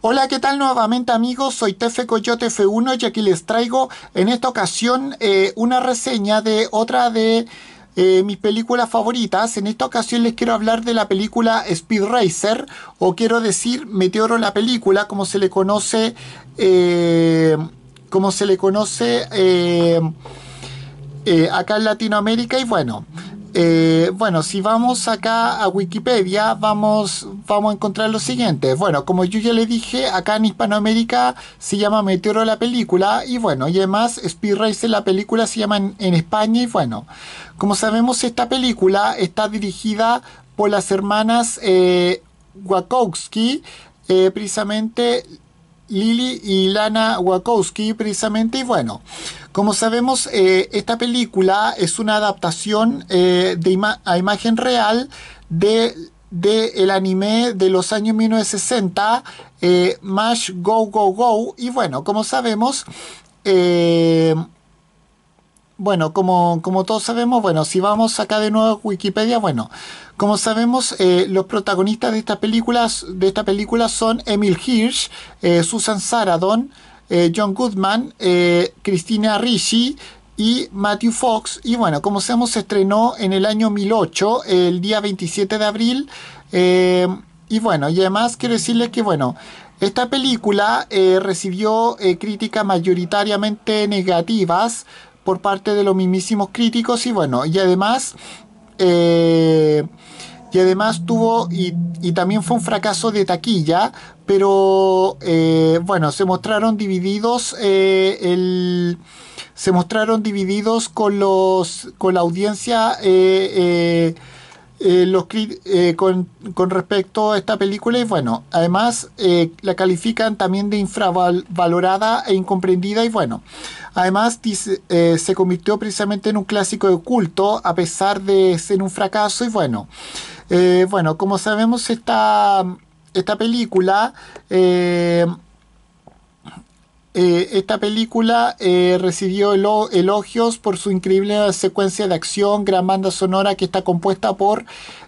Hola, ¿qué tal nuevamente amigos? Soy Tefe Coyote F1 y aquí les traigo en esta ocasión eh, una reseña de otra de eh, mis películas favoritas. En esta ocasión les quiero hablar de la película Speed Racer o quiero decir Meteoro la película, como se le conoce, eh, como se le conoce acá en Latinoamérica y bueno. Eh, bueno, si vamos acá a Wikipedia, vamos, vamos a encontrar lo siguiente. Bueno, como yo ya le dije, acá en Hispanoamérica se llama Meteoro la película y bueno, y además Speed Racer la película se llama en, España y bueno, como sabemos esta película está dirigida por las hermanas eh, Wachowski, eh, precisamente Lily y Lana Wachowski precisamente. Y bueno, como sabemos, eh, esta película es una adaptación eh, de a imagen real de, el anime de los años 1960, eh, Mash Go Go Go. Y bueno, como sabemos, bueno, como, como, todos sabemos, bueno, si vamos acá de nuevo a Wikipedia, bueno, como sabemos, eh, los protagonistas de esta película, de esta película son Emil Hirsch, eh, Susan Saradon... Eh, John Goodman, Christina Ricci y Matthew Fox. Y bueno, como sabemos, se estrenó en el año 2008, el día 27 de abril. y bueno, y además quiero decirles que, bueno, esta película recibió críticas mayoritariamente negativas por parte de los mismísimos críticos y bueno, y además... Eh, y además tuvo y, también fue un fracaso de taquilla pero eh, bueno se mostraron divididos eh, el se mostraron divididos con los con la audiencia eh, eh, los eh, con, respecto a esta película y bueno, además eh, la califican también de infravalorada e incomprendida y bueno, además se convirtió precisamente en un clásico de culto a pesar de ser un fracaso y bueno, bueno, como sabemos esta, esta película eh, esta película eh, recibió elogios por su increíble secuencia de acción, gran banda sonora que está compuesta por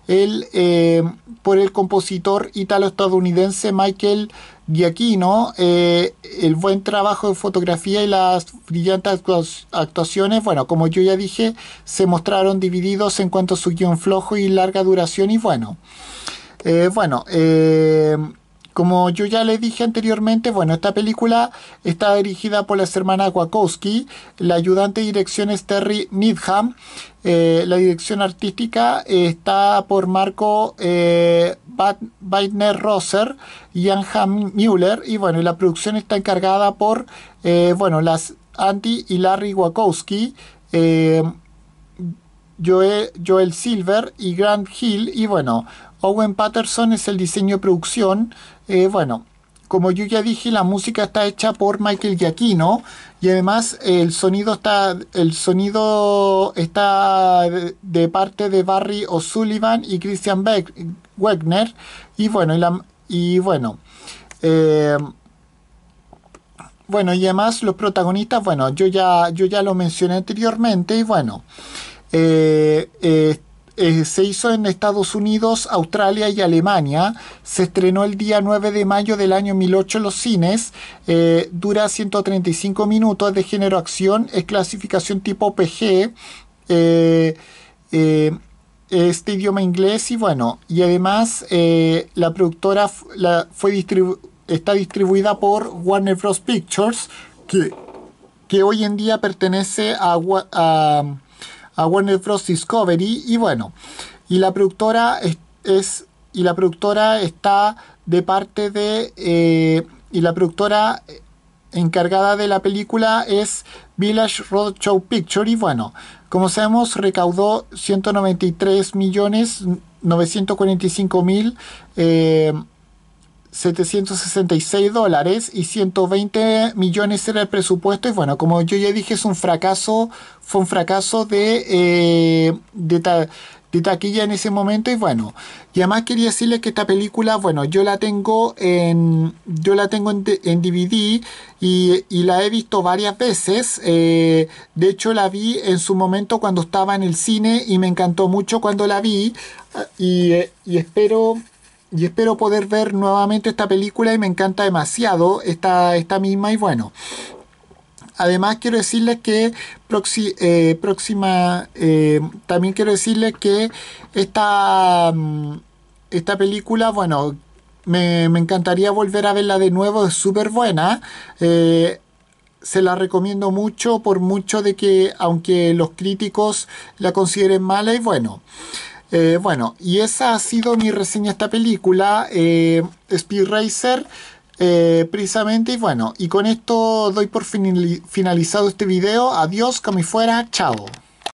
el, eh, por el compositor italo-estadounidense Michael Giacchino, el buen trabajo de fotografía y las brillantes actuaciones, bueno, como yo ya dije, se mostraron divididos en cuanto a su guión flojo y larga duración y bueno, bueno, como yo ya le dije anteriormente, bueno, esta película está dirigida por las hermanas Wakowski, la ayudante de dirección es Terry Needham, eh, la dirección artística está por Marco eh, Weidner Rosser y Anham Müller, y bueno, la producción está encargada por, eh, bueno, las Andy y Larry Wachowski, eh, Joel, Joel Silver y Grant Hill, y bueno, Owen Patterson es el diseño de producción, eh, bueno, como yo ya dije, la música está hecha por Michael Giacchino y además el sonido está, el sonido está de parte de Barry O'Sullivan y Christian Wegner. Y bueno, y, bueno. Eh, bueno, y además los protagonistas, bueno, yo ya, yo ya lo mencioné anteriormente y bueno. Eh, eh eh, se hizo en Estados Unidos, Australia y Alemania. Se estrenó el día 9 de mayo del año 2008 en los cines. Eh, dura 135 minutos, de género acción, es clasificación tipo PG. este eh, idioma inglés y bueno, y además la productora fue está distribuida por Warner Bros. Pictures, que, que hoy en día pertenece a, a a Warner Bros. Discovery y bueno, y la productora es, y la productora está de parte de eh, y la productora encargada de la película es Village Roadshow Picture y bueno, como sabemos recaudó 193 millones 945 mil eh, 766 dólares y 120 millones era el presupuesto y bueno, como yo ya dije es un fracaso, fue un fracaso de, eh, de, taquilla en ese momento y bueno, y además quería decirles que esta película, bueno, yo la tengo en, yo la tengo DVD y, la he visto varias veces, eh, de hecho la vi en su momento cuando estaba en el cine y me encantó mucho cuando la vi ah, eh, y espero y espero poder ver nuevamente esta película y me encanta demasiado esta, esta misma y bueno. Además quiero decirles que eh, próxima, eh, también quiero decirles que esta, mm, esta película, bueno, me, encantaría volver a verla de nuevo, es súper buena. Eh, se la recomiendo mucho por mucho de que aunque los críticos la consideren mala y bueno. Eh, bueno, y esa ha sido mi reseña de esta película, eh, Speed Racer. Eh, precisamente y bueno, y con esto doy por finalizado este video. Adiós, que fuera, chao.